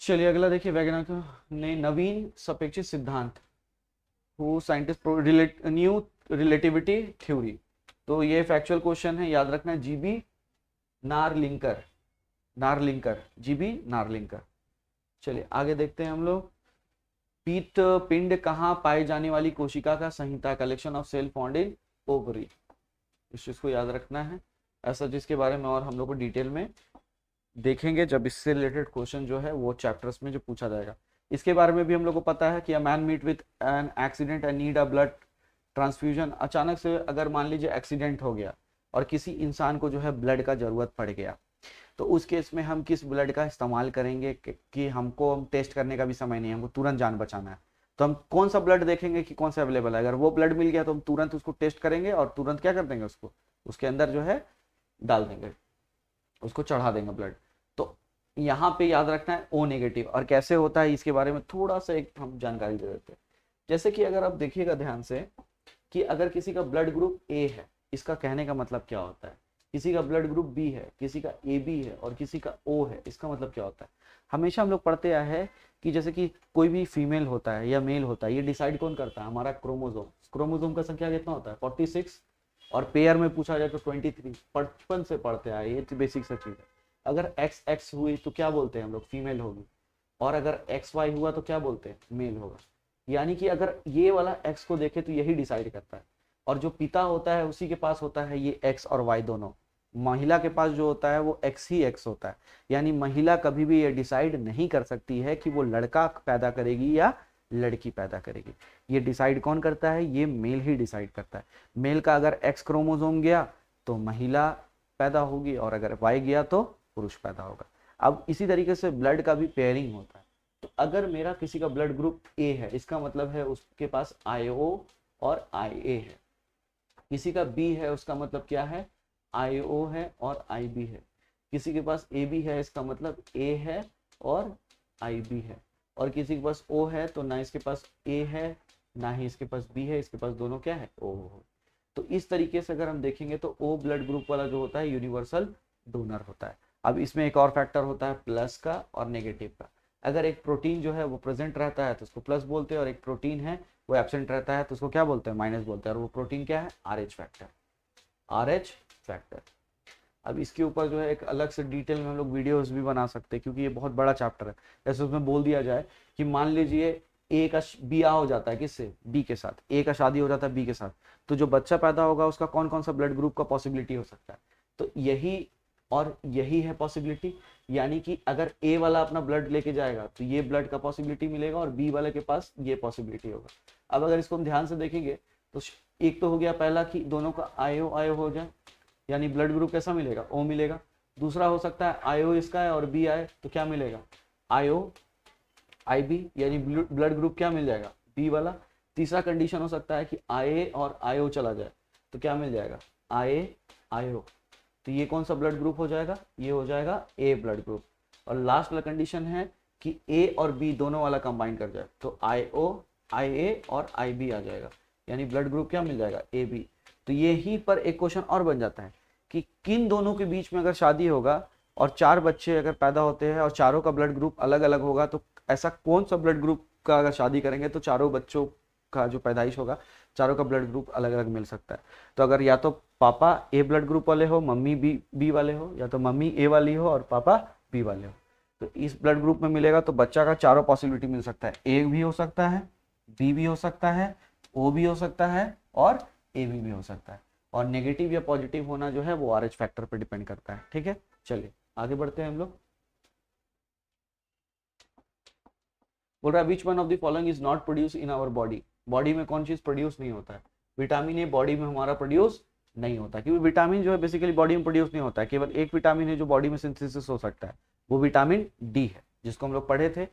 चलिए अगला देखिए वैज्ञानिक ने नवीन सपेक्षित सिद्धांत who scientist relate new relativity theory तो ये फैक्चुअल क्वेश्चन है याद रखना जीबी नारलिंकर नारलिंकर जीबी नारलिंकर चलिए आगे देखते हैं हम लोग पीत पिंड कहाँ पाए जाने वाली कोशिका का संहिता collection of cell found in ovary इस चीज को याद रखना है ऐसा जिसके बारे में और हम लोग को डिटेल में देखेंगे जब इससे रिलेटेड क्वेश्चन जो है वो चैप्टर्स में जो पूछा जाएगा इसके बारे में भी हम लोग को पता है कि a man meet with an accident and need a blood transfusion अचानक से अगर मान लीजिए एक्सीडेंट हो गया और किसी इंसान को जो है ब्लड का जरूरत पड़ गया तो उस केस में हम किस ब्लड का इस्तेमाल करेंगे कि हमको हम टेस्ट करने का भी समय नहीं है हमको तुरंत जान बचाना है तो हम कौन सा ब्लड देखेंगे कि कौन सा अवेलेबल है अगर वो ब्लड मिल गया तो हम तुरंत उसको टेस्ट करेंगे और तुरंत क्या कर देंगे उसको उसके अंदर जो है डाल देंगे उसको चढ़ा देंगे ब्लड तो यहाँ पे याद रखना है ओ नेगेटिव और कैसे होता है इसके बारे में थोड़ा सा एक हम जानकारी दे देते हैं जैसे कि अगर आप देखिएगा ध्यान से कि अगर किसी का ब्लड ग्रुप ए है इसका कहने का मतलब क्या होता है किसी का ब्लड ग्रुप बी है किसी का ए बी है और किसी का ओ है इसका मतलब क्या होता है हमेशा हम लोग पढ़ते आए हैं कि जैसे कि कोई भी फीमेल होता है या मेल होता है ये डिसाइड कौन करता है हमारा क्रोमोजोम क्रोमोजोम का संख्या कितना होता है फोर्टी सिक्स और पेयर में पूछा जाए तो ट्वेंटी थ्री पचपन से पढ़ते आए ये बेसिक तो सा चीज़ है अगर एक्स एक्स हुई तो क्या बोलते हैं हम लोग फीमेल होगी और अगर एक्स वाई हुआ तो क्या बोलते हैं मेल होगा यानी कि अगर ये वाला एक्स को देखे तो यही डिसाइड करता है और जो पिता होता है उसी के पास होता है ये एक्स और वाई दोनों महिला के पास जो होता है वो एक्स ही एक्स होता है यानी महिला कभी भी ये डिसाइड नहीं कर सकती है कि वो लड़का पैदा करेगी या लड़की पैदा करेगी ये डिसाइड कौन करता है ये मेल ही डिसाइड करता है मेल का अगर एक्स क्रोमोजोम गया तो महिला पैदा होगी और अगर वाई गया तो पुरुष पैदा होगा अब इसी तरीके से ब्लड का भी पेयरिंग होता है तो अगर मेरा किसी का ब्लड ग्रुप ए है इसका मतलब है उसके पास आई और आई है किसी का बी है उसका मतलब क्या है आई ओ है और आई बी है किसी के पास ए बी है इसका मतलब ए है और आई बी है और किसी के पास ओ है तो ना इसके पास ए है ना ही इसके पास बी है इसके पास दोनों क्या है ओ तो इस तरीके से अगर हम देखेंगे तो ओ ब्लड ग्रुप वाला जो होता है यूनिवर्सल डोनर होता है अब इसमें एक और फैक्टर होता है प्लस का और नेगेटिव का अगर एक प्रोटीन जो है वो प्रेजेंट रहता है तो उसको प्लस बोलते हैं और एक प्रोटीन है वो एबसेंट रहता है तो उसको क्या बोलते हैं माइनस बोलते हैं और वो प्रोटीन क्या है R H factor R H factor अब इसके ऊपर जो है एक अलग से डिटेल में हम लोग वीडियोस भी बना सकते हैं क्योंकि ये बहुत बड़ा चैप्टर है जैसे उसमें बोल दिया जाए कि मान लीजिए ए का बिया हो जाता है किससे बी के साथ ए का शादी हो जाता है बी के साथ तो जो बच्चा पैदा होगा उसका कौन कौन सा ब्लड ग्रुप का पॉसिबिलिटी हो सकता है तो यही और यही है पॉसिबिलिटी यानी कि अगर ए वाला अपना ब्लड लेके जाएगा तो ये ब्लड का पॉसिबिलिटी मिलेगा और बी वाले के पास ये पॉसिबिलिटी होगा अब अगर इसको हम ध्यान से देखेंगे तो एक तो हो गया पहला कि दोनों का आयो आयो हो जाए यानी ब्लड ग्रुप कैसा मिलेगा ओ मिलेगा दूसरा हो सकता है आईओ इसका है और बी आए तो क्या मिलेगा आईओ आई बी यानी ब्लड ग्रुप क्या मिल जाएगा बी वाला तीसरा कंडीशन हो सकता है कि आई और आईओ चला जाए तो क्या मिल जाएगा आई आईओ तो ये कौन सा ब्लड ग्रुप हो जाएगा ये हो जाएगा ए ब्लड ग्रुप और लास्ट वाला कंडीशन है कि ए और बी दोनों वाला कंबाइन कर जाए तो आई ओ आई ए और आई बी आ जाएगा यानी ब्लड ग्रुप क्या मिल जाएगा ए बी तो यहीं पर एक क्वेश्चन और बन जाता है कि किन दोनों के बीच में अगर शादी होगा और चार बच्चे अगर पैदा होते हैं और चारों का ब्लड ग्रुप अलग अलग होगा तो ऐसा कौन सा ब्लड ग्रुप का अगर शादी करेंगे तो चारों बच्चों का जो पैदाइश होगा चारों का ब्लड ग्रुप अलग अलग मिल सकता है तो अगर या तो पापा ए ब्लड ग्रुप वाले हो मम्मी बी बी वाले हो या तो मम्मी ए वाली हो और पापा बी वाले हो तो इस ब्लड ग्रुप में मिलेगा तो बच्चा का चारों पॉसिबिलिटी मिल सकता है ए भी हो सकता है बी भी हो सकता है ओ भी हो सकता है और ए भी, भी हो सकता है और नेगेटिव या पॉजिटिव होना जो है वो आर एच फैक्टर पर डिपेंड करता है ठीक है चलिए आगे बढ़ते हैं हम लोग बोल रहा है which one of the following is not produce in our body body में कौन चीज प्रोड्यूस नहीं होता है विटामिन ए बॉडी में हमारा प्रोड्यूस नहीं होता क्योंकि विटामिन जो है बेसिकली बॉडी में प्रोड्यूस नहीं होता है केवल एक विटामिन है जो बॉडी में सिंथेसिस हो सकता है वो विटामिन डी है जिसको हम लोग पढ़े थे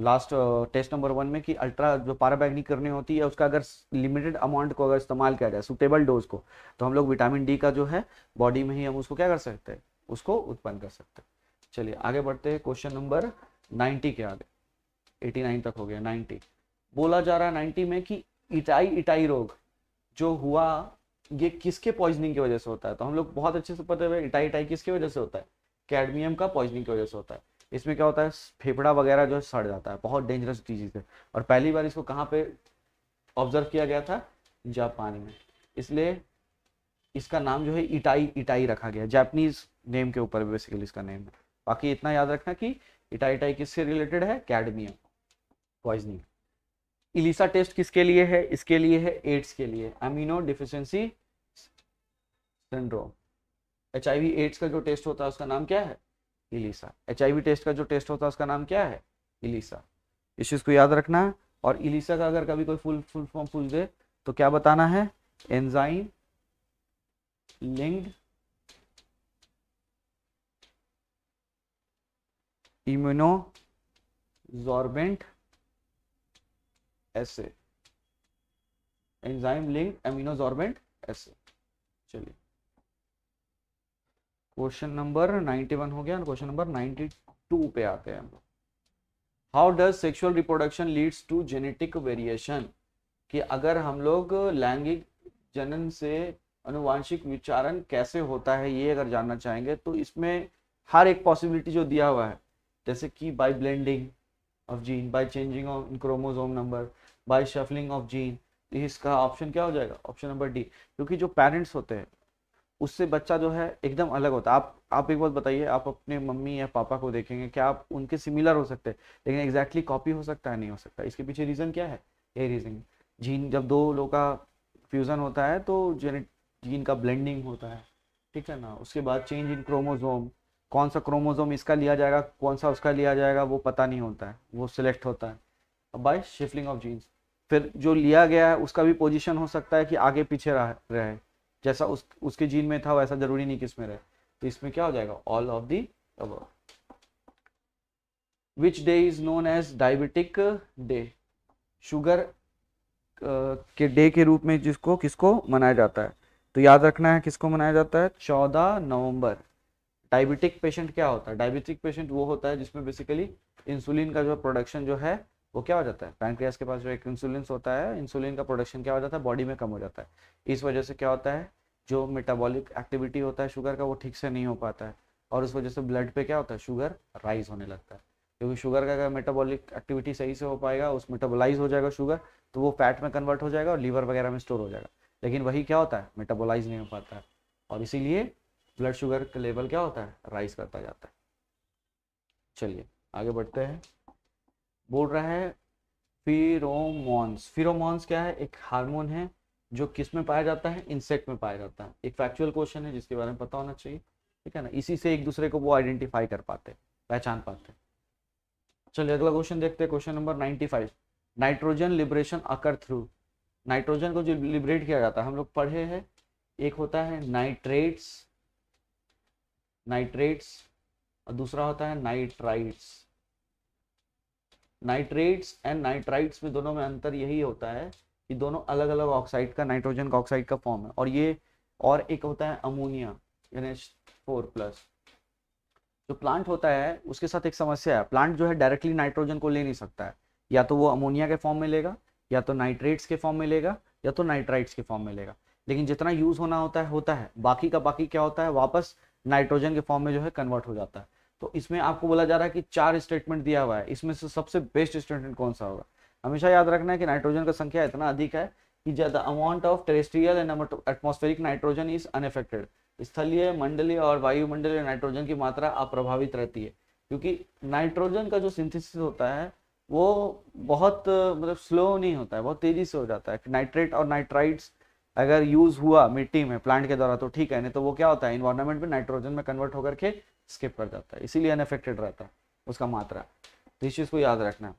लास्ट टेस्ट नंबर वन में कि अल्ट्रा जो पाराबैग्निक करनी होती है उसका अगर लिमिटेड अमाउंट को अगर इस्तेमाल किया जाए सुटेबल डोज को तो हम लोग विटामिन डी का जो है बॉडी में ही हम उसको क्या कर सकते हैं उसको उत्पन्न कर सकते हैं चलिए आगे बढ़ते हैं क्वेश्चन नंबर नाइन्टी के आगे एटी नाइन तक हो गया नाइन्टी बोला जा रहा है नाइन्टी में कि इटाई इटाई रोग जो हुआ ये किसके पॉइजनिंग की वजह से होता है तो हम लोग बहुत अच्छे से पता है इटाई इटाई किसकी वजह से होता है कैडमियम का पॉइजनिंग की वजह से होता है इसमें क्या होता है फेफड़ा वगैरह जो है सड़ जाता है बहुत डेंजरस डिजीज है और पहली बार इसको कहाँ पे ऑब्जर्व किया गया था जापान में इसलिए इसका नाम जो है इटाई इटाई रखा गया जापानीज नेम के ऊपर बेसिकली इसका नेम है बाकी इतना याद रखना कि इटाई इटाई किससे रिलेटेड है कैडमियम पॉइजनिंग इलिसा टेस्ट किसके लिए है इसके लिए है एड्स के लिए amino deficiency syndrome H AIDS का जो टेस्ट होता है उसका नाम क्या है इलीसा एच टेस्ट का जो टेस्ट होता है उसका नाम क्या है इलीसा इस चीज़ को याद रखना है और इलीसा का अगर कभी कोई फुल फुल फॉर्म पूछ दे तो क्या बताना है enzyme linked immunosorbent assay enzyme link immunosorbent assay चलिए क्वेश्चन नंबर 91 हो गया क्वेश्चन नंबर 92 पे आते हैं how does sexual reproduction leads to genetic variation कि अगर हम लोग लैंगिक जनन से अनुवांशिक विचारण कैसे होता है ये अगर जानना चाहेंगे तो इसमें हर एक पॉसिबिलिटी जो दिया हुआ है जैसे कि by blending of gene by changing of chromosome number by shuffling of gene इसका ऑप्शन क्या हो जाएगा ऑप्शन नंबर डी क्योंकि जो पेरेंट्स होते हैं उससे बच्चा जो है एकदम अलग होता है आप आप एक बात बताइए आप अपने मम्मी या पापा को देखेंगे क्या आप उनके सिमिलर हो सकते हैं लेकिन एग्जैक्टली कॉपी हो सकता है नहीं हो सकता इसके पीछे रीज़न क्या है ये रीज़न जीन जब दो लोग का फ्यूज़न होता है तो जेनेट जीन का ब्लेंडिंग होता है ठीक है ना उसके बाद चेंज इन क्रोमोजोम कौन सा क्रोमोजोम इसका लिया जाएगा कौन सा उसका लिया जाएगा वो पता नहीं होता है वो सिलेक्ट होता है बाय शिफ्टिंग ऑफ जीन्स फिर जो लिया गया है उसका भी पोजीशन हो सकता है कि आगे पीछे रहे जैसा उस उसके जीन में था वैसा जरूरी नहीं कि इसमें रहे तो इसमें क्या हो जाएगा ऑल ऑफ दी अब which day is known as diabetic day sugar के डे के रूप में जिसको किसको मनाया जाता है तो याद रखना है किसको मनाया जाता है चौदह नवंबर डायबिटिक पेशेंट क्या होता है डायबिटिक पेशेंट वो होता है जिसमें बेसिकली इंसुलिन का जो प्रोडक्शन जो है वो क्या हो जाता है पैंक्रियास के पास जो एक इंसुलिन होता है इंसुलिन का प्रोडक्शन क्या हो जाता है बॉडी में कम हो जाता है इस वजह से क्या होता है जो मेटाबॉलिक एक्टिविटी होता है शुगर का वो ठीक से नहीं हो पाता है और उस वजह से ब्लड पे क्या होता है शुगर राइज होने लगता है क्योंकि शुगर का अगर मेटाबॉलिक एक्टिविटी सही से हो पाएगा उस मेटाबोलाइज हो जाएगा शुगर तो वो फैट में कन्वर्ट हो जाएगा और लीवर वगैरह में स्टोर हो जाएगा लेकिन वही क्या होता है मेटाबोलाइज नहीं हो पाता है और इसीलिए ब्लड शुगर का लेवल क्या होता है राइज करता जाता है चलिए आगे बढ़ते हैं बोल रहा है फिरोमोन्स फिरोमोन्स क्या है एक हार्मोन है जो किस में पाया जाता है इंसेक्ट में पाया जाता है एक फैक्चुअल क्वेश्चन है जिसके बारे में पता होना चाहिए ठीक है ना इसी से एक दूसरे को वो आइडेंटिफाई कर पाते पहचान पाते चलिए अगला क्वेश्चन देखते हैं question number ninety five nitrogen liberation occur through nitrogen को जो लिबरेट किया जाता है हम लोग पढ़े हैं एक होता है नाइट्रेट्स नाइट्रेट्स और दूसरा होता है नाइट्राइट्स नाइट्रेट्स एंड नाइट्राइट्स में दोनों में अंतर यही होता है कि दोनों अलग अलग ऑक्साइड का नाइट्रोजन का ऑक्साइड का फॉर्म है और ये और एक होता है ammonia N H four plus जो प्लांट होता है उसके साथ एक समस्या है प्लांट जो है डायरेक्टली नाइट्रोजन को ले नहीं सकता है या तो वो अमोनिया के फॉर्म में लेगा या तो नाइट्रेट्स के फॉर्म में लेगा या तो नाइट्राइट्स के फॉर्म में लेगा लेकिन जितना यूज होना होता है होता है बाकी का बाकी क्या होता है वापस नाइट्रोजन के फॉर्म में जो है कन्वर्ट हो जाता है तो इसमें आपको बोला जा रहा है कि चार स्टेटमेंट दिया हुआ है इसमें से सबसे बेस्ट स्टेटमेंट कौन सा होगा हमेशा याद रखना है कि नाइट्रोजन का संख्या इतना अधिक है कि the amount of terrestrial and atmospheric nitrogen is unaffected स्थलीय मंडलीय और वायुमंडलीय नाइट्रोजन की मात्रा अप्रभावित रहती है क्योंकि नाइट्रोजन का जो सिंथेसिस होता है वो बहुत मतलब स्लो नहीं होता है बहुत तेजी से हो जाता है नाइट्रेट और नाइट्राइड्स अगर यूज हुआ मिट्टी में प्लांट के द्वारा तो ठीक है नहीं तो वो क्या होता है इन्वायरमेंट में नाइट्रोजन में कन्वर्ट होकर के स्किप कर जाता है इसीलिए अनफेक्टेड रहता है उसका मात्रा तो इस चीज़ को याद रखना है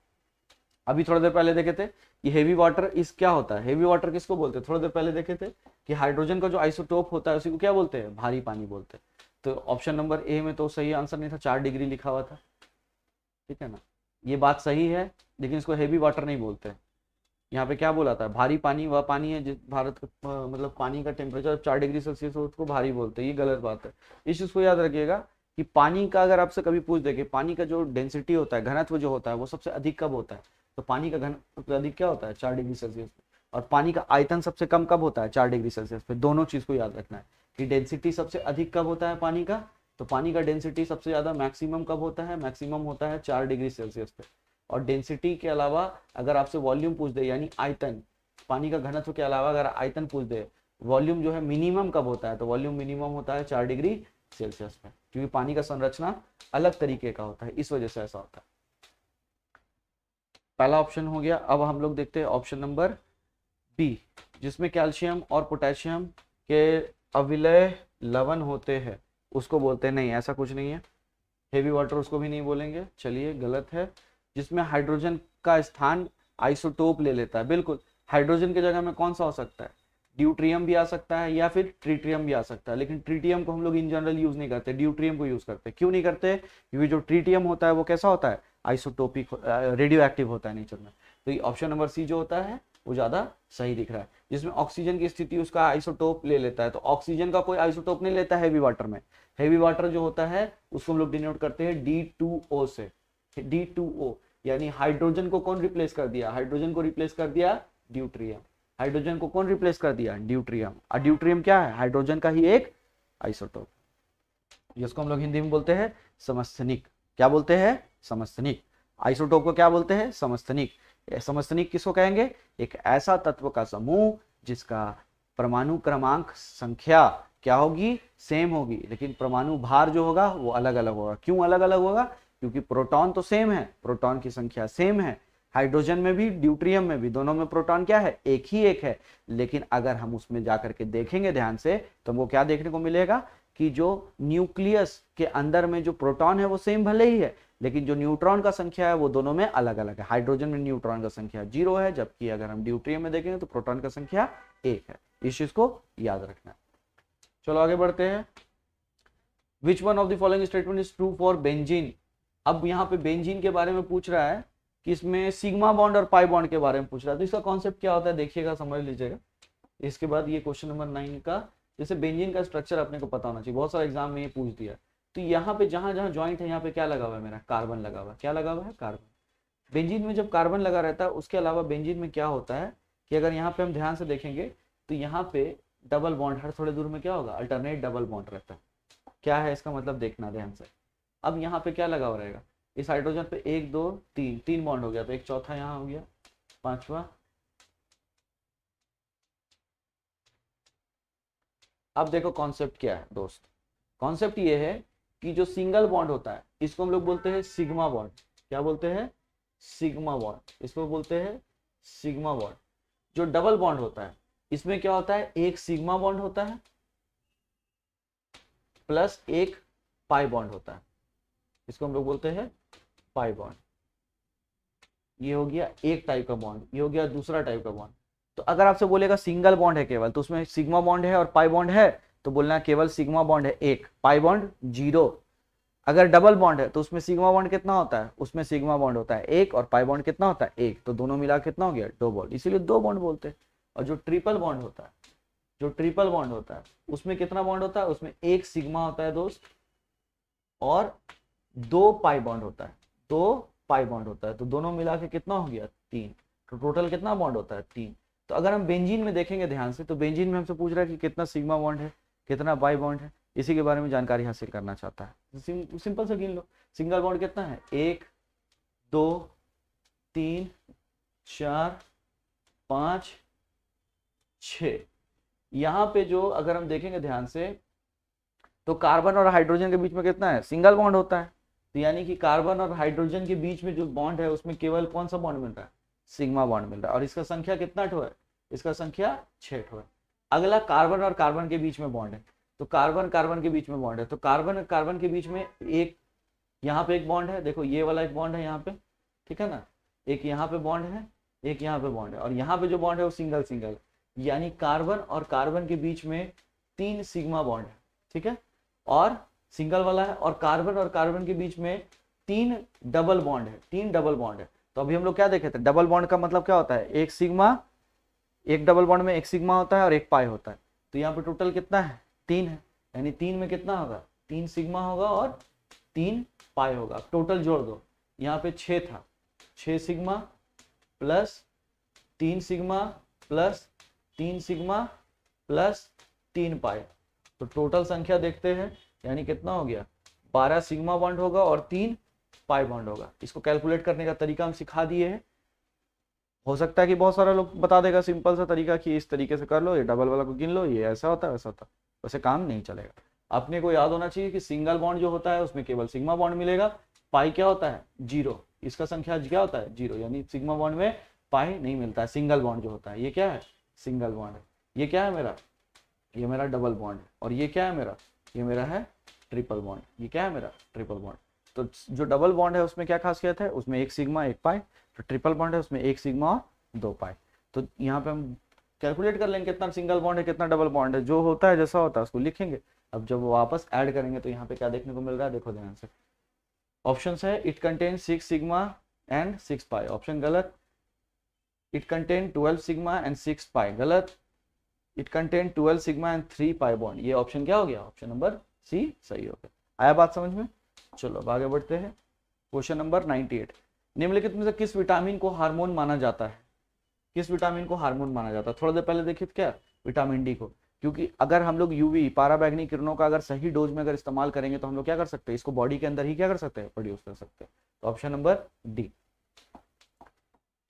अभी थोड़ी देर पहले देखे थे कि हेवी वाटर इस क्या होता है हेवी वाटर किसको बोलते हैं थोड़ी देर पहले देखे थे कि हाइड्रोजन का जो आइसोटोप होता है उसी को क्या बोलते हैं भारी पानी बोलते हैं तो ऑप्शन नंबर ए में तो सही आंसर नहीं था चार डिग्री लिखा हुआ था ठीक है ना ये बात सही है लेकिन इसको हेवी वाटर नहीं बोलते यहाँ पे क्या बोला था भारी पानी वह पानी है जिस भारत का मतलब पानी का टेम्परेचर चार डिग्री सेल्सियस हो उसको भारी बोलते हैं ये गलत बात है इस चीज़ को याद रखिएगा कि पानी का अगर आपसे कभी पूछ दे कि पानी का जो डेंसिटी होता है घनत्व जो होता है वो सबसे अधिक कब होता है तो पानी का घनत्व अधिक क्या होता है चार डिग्री सेल्सियस पे और पानी का आयतन सबसे कम कब होता है चार डिग्री सेल्सियस पे दोनों चीज़ को याद रखना है कि डेंसिटी सबसे अधिक कब होता है पानी का तो पानी का डेंसिटी सबसे ज़्यादा मैक्सिमम कब होता है मैक्सिमम होता है चार डिग्री सेल्सियस पे और डेंसिटी के अलावा अगर आपसे वॉल्यूम पूछ दे यानी आयतन पानी का घनत्व के अलावा अगर आयतन पूछ दे वॉल्यूम जो है मिनिमम कब होता है तो वॉल्यूम मिनिमम होता है चार डिग्री सेल्सियस पे क्योंकि पानी का संरचना अलग तरीके का होता है इस वजह से ऐसा होता है पहला ऑप्शन हो गया अब हम लोग देखते हैं ऑप्शन नंबर बी जिसमें कैल्शियम और पोटेशियम के अविलय लवन होते हैं उसको बोलते हैं नहीं ऐसा कुछ नहीं है हेवी वाटर उसको भी नहीं बोलेंगे चलिए गलत है जिसमें हाइड्रोजन का स्थान आइसोटोप ले लेता है बिल्कुल हाइड्रोजन की जगह में कौन सा हो सकता है ड्यूट्रियम भी आ सकता है या फिर ट्रीट्रियम भी आ सकता है लेकिन ट्रीटियम को हम लोग इन जनरल यूज नहीं करते ड्यूट्रियम को यूज करते क्यों नहीं करते क्योंकि जो ट्रीटियम होता है वो कैसा होता है आइसोटोपिक रेडियो एक्टिव होता है नेचर में तो ये ऑप्शन नंबर सी जो होता है वो ज्यादा सही दिख रहा है जिसमें ऑक्सीजन की स्थिति उसका आइसोटोप ले लेता है तो ऑक्सीजन का कोई आइसोटोप नहीं लेता हैवी वाटर में हैवी वाटर जो होता है उसको हम लोग डिनोट करते हैं डी टू ओ से डी टू ओ यानी हाइड्रोजन को कौन रिप्लेस कर दिया हाइड्रोजन को रिप्लेस कर दिया ड्यूट्रियम हाइड्रोजन को कौन रिप्लेस कर दिया ड्यूट्रियम और ड्यूट्रियम क्या है हाइड्रोजन का ही एक आइसोटोप जिसको हम लोग हिंदी में बोलते हैं समस्थनिक क्या बोलते हैं समस्थनिक आइसोटोप को क्या बोलते हैं समस्थनिक समस्थनिक किसको कहेंगे एक ऐसा तत्व का समूह जिसका परमाणु क्रमांक संख्या क्या होगी सेम होगी लेकिन परमाणु भार जो होगा वो अलग अलग होगा क्यों अलग अलग होगा क्योंकि प्रोटॉन तो सेम है प्रोटॉन की संख्या सेम है हाइड्रोजन में भी ड्यूट्रियम में भी दोनों में प्रोटॉन क्या है एक ही एक है लेकिन अगर हम उसमें जाकर के देखेंगे ध्यान से तो हमको क्या देखने को मिलेगा कि जो न्यूक्लियस के अंदर में जो प्रोटॉन है वो सेम भले ही है लेकिन जो न्यूट्रॉन का संख्या है वो दोनों में अलग अलग है हाइड्रोजन में न्यूट्रॉन का संख्या जीरो है जबकि अगर हम ड्यूट्रियम में देखेंगे तो प्रोटॉन का संख्या एक है इस चीज को याद रखना चलो आगे बढ़ते हैं which one of the following statement is true for benzene अब यहाँ पे बेंजीन के बारे में पूछ रहा है कि इसमें सिग्मा बॉन्ड और पाई बॉन्ड के बारे में पूछ रहा है तो इसका कॉन्सेप्ट क्या होता है देखिएगा समझ लीजिएगा इसके बाद ये क्वेश्चन नंबर नाइन का जैसे बेंजिन का स्ट्रक्चर अपने को पता होना चाहिए बहुत सारे एग्जाम में ये पूछ दिया तो यहाँ पे जहां जहाँ ज्वाइंट है यहाँ पे क्या लगा हुआ है मेरा कार्बन लगा हुआ है क्या लगा हुआ है कार्बन बेंजिन में जब कार्बन लगा रहता है उसके अलावा बेंजिन में क्या होता है कि अगर यहाँ पे हम ध्यान से देखेंगे तो यहाँ पे डबल बॉन्ड हर थोड़े दूर में क्या होगा अल्टरनेट डबल बॉन्ड रहता है क्या है इसका मतलब देखना ध्यान से अब यहाँ पे क्या लगा हुआ रहेगा इस हाइड्रोजन पे एक दो तीन तीन बॉन्ड हो गया तो एक चौथा यहां हो गया पांचवा अब देखो कॉन्सेप्ट क्या है दोस्त कॉन्सेप्ट ये है कि जो सिंगल बॉन्ड होता है इसको हम लोग बोलते हैं सिग्मा बॉन्ड क्या बोलते हैं सिग्मा बॉन्ड इसको बोलते हैं सिग्मा बॉन्ड जो डबल बॉन्ड होता है इसमें क्या होता है एक सिग्मा बॉन्ड होता है प्लस एक पाई बॉन्ड होता है इसको हम लोग बोलते हैं पाई बॉन्ड ये हो गया एक टाइप का बॉन्ड ये हो गया दूसरा टाइप का बॉन्ड तो अगर आपसे बोलेगा सिंगल बॉन्ड है केवल तो उसमें सिग्मा बॉन्ड है और पाई बॉन्ड है तो बोलना केवल सिग्मा बॉन्ड है एक पाई बॉन्ड जीरो अगर डबल बॉन्ड है तो उसमें सिग्मा बॉन्ड कितना होता है उसमें सिग्मा बॉन्ड होता है एक और पाई बॉन्ड कितना होता है एक तो दोनों मिला कितना हो गया दो बॉन्ड इसीलिए दो बॉन्ड बोलते हैं और जो ट्रिपल बॉन्ड होता है जो ट्रिपल बॉन्ड होता है उसमें कितना बॉन्ड होता है उसमें एक सिग्मा होता है दोस्त और दो पाई बॉन्ड होता है तो पाई बॉन्ड होता है तो दोनों मिला के कितना हो गया तीन तो टोटल कितना बॉन्ड होता है तीन तो अगर हम बेंजीन में देखेंगे ध्यान से तो बेंजीन में हमसे पूछ रहा है कि कितना सिग्मा बॉन्ड है कितना बाई बॉन्ड है इसी के बारे में जानकारी हासिल करना चाहता है सिं, सिंपल से गिन लो सिंगल बॉन्ड कितना है एक दो तीन चार पाँच छ यहाँ पे जो अगर हम देखेंगे ध्यान से तो कार्बन और हाइड्रोजन के बीच में कितना है सिंगल बॉन्ड होता है तो यानी कि कार्बन और हाइड्रोजन के बीच में जो बॉन्ड है उसमें केवल कौन सा बॉन्ड मिल रहा है सिग्मा बॉन्ड मिल रहा है और इसका संख्या कितना ठो है इसका संख्या छः ठो है अगला कार्बन और कार्बन के बीच में बॉन्ड है तो कार्बन कार्बन के बीच में बॉन्ड है तो कार्बन कार्बन के बीच में एक यहाँ पे एक बॉन्ड है देखो ये वाला एक बॉन्ड है यहाँ पे ठीक है ना एक यहाँ पे बॉन्ड है एक यहाँ पे बॉन्ड है और यहाँ पे जो बॉन्ड है वो सिंगल सिंगल यानी कार्बन और कार्बन के बीच में तीन सिग्मा बॉन्ड है ठीक है और सिंगल वाला है और कार्बन और कार्बन के बीच में तीन डबल बॉन्ड है तीन डबल बॉन्ड है तो अभी हम लोग क्या देखे थे डबल बॉन्ड का मतलब क्या होता है एक सिग्मा एक डबल बॉन्ड में एक सिग्मा होता है और एक पाई होता है तो यहाँ पे टोटल कितना है तीन है यानी तीन में कितना होगा तीन सिग्मा होगा और तीन पाई होगा टोटल जोड़ दो यहाँ पे छ था छ सिग्मा प्लस तीन सिग्मा प्लस तीन सिग्मा प्लस तीन पाई तो टोटल संख्या देखते हैं यानी कितना हो गया बारह सिग्मा बॉन्ड होगा और तीन पाई बॉन्ड होगा इसको कैलकुलेट करने का तरीका हम सिखा दिए हैं हो सकता है कि बहुत सारा लोग बता देगा सिंपल सा तरीका कि इस तरीके से कर लो ये डबल वाला को गिन लो ये ऐसा होता है वैसा होता वैसे काम नहीं चलेगा अपने को याद होना चाहिए कि सिंगल बॉन्ड जो होता है उसमें केवल सिग्मा बॉन्ड मिलेगा पाई क्या होता है जीरो इसका संख्या क्या होता है जीरो यानी सिग्मा बॉन्ड में पाई नहीं मिलता है सिंगल बॉन्ड जो होता है ये क्या है सिंगल बॉन्ड है ये क्या है मेरा ये मेरा डबल बॉन्ड है और ये क्या है मेरा ये मेरा है ट्रिपल बॉन्ड ये क्या है मेरा ट्रिपल बॉन्ड तो जो डबल बॉन्ड है उसमें क्या खासियत है उसमें एक सिग्मा एक पाए तो ट्रिपल बॉन्ड है उसमें एक सिग्मा और दो पाए तो यहाँ पे हम कैलकुलेट कर लेंगे कितना सिंगल बॉन्ड है कितना डबल बॉन्ड है जो होता है जैसा होता है उसको लिखेंगे अब जब वो वापस ऐड करेंगे तो यहाँ पे क्या देखने को मिल रहा है देखो ध्यान से ऑप्शन है it contain six sigma and six pi option गलत it contain twelve sigma and six pi गलत it contain twelve sigma and three pi bond ये ऑप्शन क्या हो गया ऑप्शन नंबर सी सही हो गया आया बात समझ में चलो अब आगे बढ़ते हैं क्वेश्चन नंबर 98 निम्नलिखित में से किस विटामिन को हार्मोन माना जाता है किस विटामिन को हार्मोन माना जाता है थोड़ा देर पहले देखिए क्या विटामिन डी को क्योंकि अगर हम लोग यूवी पाराबैग्नी किरणों का अगर सही डोज में अगर इस्तेमाल करेंगे तो हम लोग क्या कर सकते हैं इसको बॉडी के अंदर ही क्या कर सकते हैं प्रोड्यूस कर सकते हैं तो option number D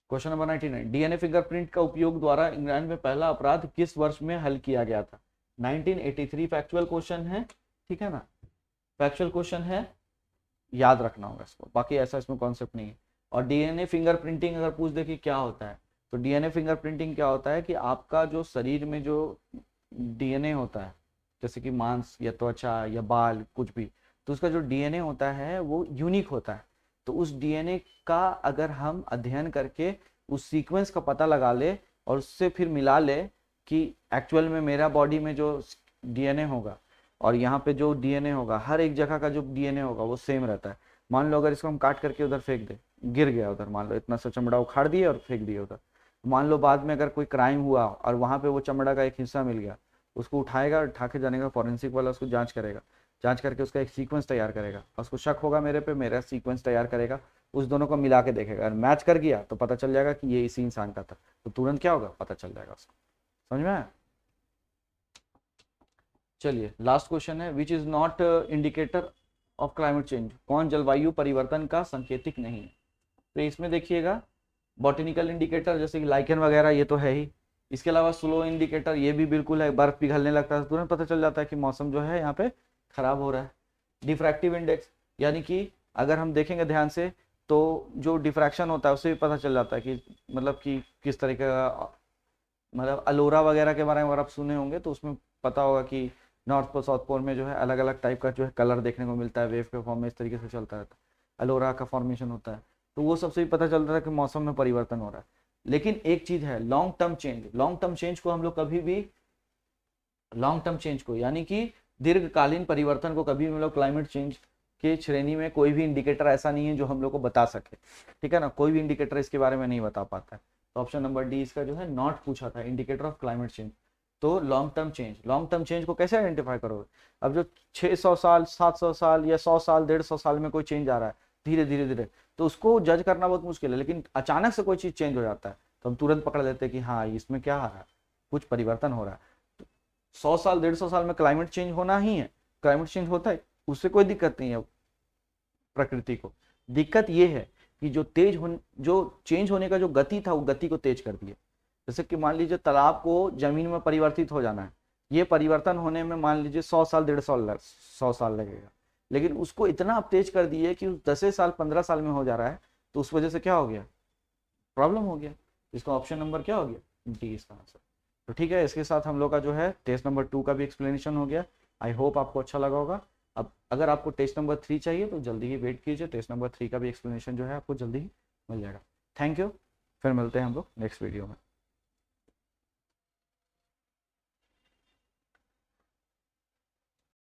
question number 99 DNA fingerprint का उपयोग द्वारा इंग्लैंड में पहला अपराध किस वर्ष में हल किया गया था 1983 फैक्चुअल क्वेश्चन है ठीक है ना फैक्चुअल क्वेश्चन है याद रखना होगा इसको बाकी ऐसा इसमें कॉन्सेप्ट नहीं है और डीएनए फिंगर प्रिंटिंग अगर पूछ दे कि क्या होता है तो डीएनए फिंगर प्रिंटिंग क्या होता है कि आपका जो शरीर में जो डीएनए होता है जैसे कि मांस या त्वचा या बाल कुछ भी तो उसका जो डीएनए होता है वो यूनिक होता है तो उस डीएनए का अगर हम अध्ययन करके उस सीक्वेंस का पता लगा ले और उससे फिर मिला ले कि एक्चुअल में मेरा बॉडी में जो डीएनए होगा और यहाँ पे जो डीएनए होगा हर एक जगह का जो डीएनए होगा वो सेम रहता है मान लो अगर इसको हम काट करके उधर फेंक दे गिर गया उधर मान लो इतना सा चमड़ा उखाड़ दिए और फेंक दिए उधर मान लो बाद में अगर कोई क्राइम हुआ और वहाँ पे वो चमड़ा का एक हिस्सा मिल गया उसको उठाएगा और उठा के जाने का फॉरेंसिक वाला उसको जांच करेगा जांच करके उसका एक सीक्वेंस तैयार करेगा उसको शक होगा मेरे पे मेरा सीक्वेंस तैयार करेगा उस दोनों को मिला के देखेगा अगर मैच कर गया तो पता चल जाएगा कि ये इसी इंसान का था तो तुरंत क्या होगा पता चल जाएगा उसको समझ में आया चलिए लास्ट क्वेश्चन है which is not indicator of climate change कौन जलवायु परिवर्तन का संकेतिक नहीं है तो इसमें देखिएगा बॉटनिकल इंडिकेटर जैसे कि लाइकन वगैरह ये तो है ही इसके अलावा स्लो इंडिकेटर ये भी बिल्कुल है बर्फ पिघलने लगता है तो तुरंत पता चल जाता है कि मौसम जो है यहाँ पे खराब हो रहा है डिफ्रैक्टिव इंडेक्स यानी कि अगर हम देखेंगे ध्यान से तो जो डिफ्रैक्शन होता है उससे भी पता चल जाता है कि मतलब कि किस तरीके का मतलब अलोरा वगैरह के बारे में अगर आप सुने होंगे तो उसमें पता होगा कि नॉर्थ पोल साउथ पोल में जो है अलग अलग टाइप का जो है कलर देखने को मिलता है वेव के फॉर्म में इस तरीके से चलता रहता है अलोरा का फॉर्मेशन होता है तो वो सबसे भी पता चलता है कि मौसम में परिवर्तन हो रहा है लेकिन एक चीज़ है long term change long term change को हम लोग कभी भी लॉन्ग टर्म चेंज को यानी कि दीर्घकालीन परिवर्तन को कभी हम लोग क्लाइमेट चेंज के श्रेणी में कोई भी इंडिकेटर ऐसा नहीं है जो हम लोग को बता सके ठीक है ना कोई भी इंडिकेटर इसके बारे में नहीं बता पाता है तो ऑप्शन नंबर डी इसका जो है नॉट पूछा था इंडिकेटर ऑफ क्लाइमेट चेंज तो long term change long term change को कैसे आइडेंटिफाई करोगे अब जो 600 साल 700 साल या 100 साल डेढ़ सौ साल में कोई चेंज आ रहा है धीरे धीरे धीरे तो उसको जज करना बहुत मुश्किल है लेकिन अचानक से कोई चीज़ चेंज हो जाता है तो हम तुरंत पकड़ लेते हैं कि हाँ इसमें क्या आ रहा है कुछ परिवर्तन हो रहा है तो सौ साल डेढ़ सौ साल में क्लाइमेट चेंज होना ही है क्लाइमेट चेंज होता है उससे कोई दिक्कत नहीं है प्रकृति को दिक्कत ये है कि जो तेज हो जो चेंज होने का जो गति था वो गति को तेज कर दिया जैसे कि मान लीजिए तालाब को जमीन में परिवर्तित हो जाना है ये परिवर्तन होने में मान लीजिए सौ साल डेढ़ सौ लग सौ साल लगेगा लेकिन उसको इतना आप तेज कर दिए कि दसें साल पंद्रह साल में हो जा रहा है तो उस वजह से क्या हो गया प्रॉब्लम हो गया इसका ऑप्शन नंबर क्या हो गया डी इसका आंसर तो ठीक है इसके साथ हम लोग का जो है टेस्ट नंबर टू का भी एक्सप्लेनेशन हो गया आई होप आपको अच्छा लगा होगा अब अगर आपको टेस्ट नंबर थ्री चाहिए तो जल्दी ही वेट कीजिए टेस्ट नंबर थ्री का भी एक्सप्लेनेशन जो है आपको जल्दी ही मिल जाएगा थैंक यू फिर मिलते हैं हम लोग नेक्स्ट वीडियो में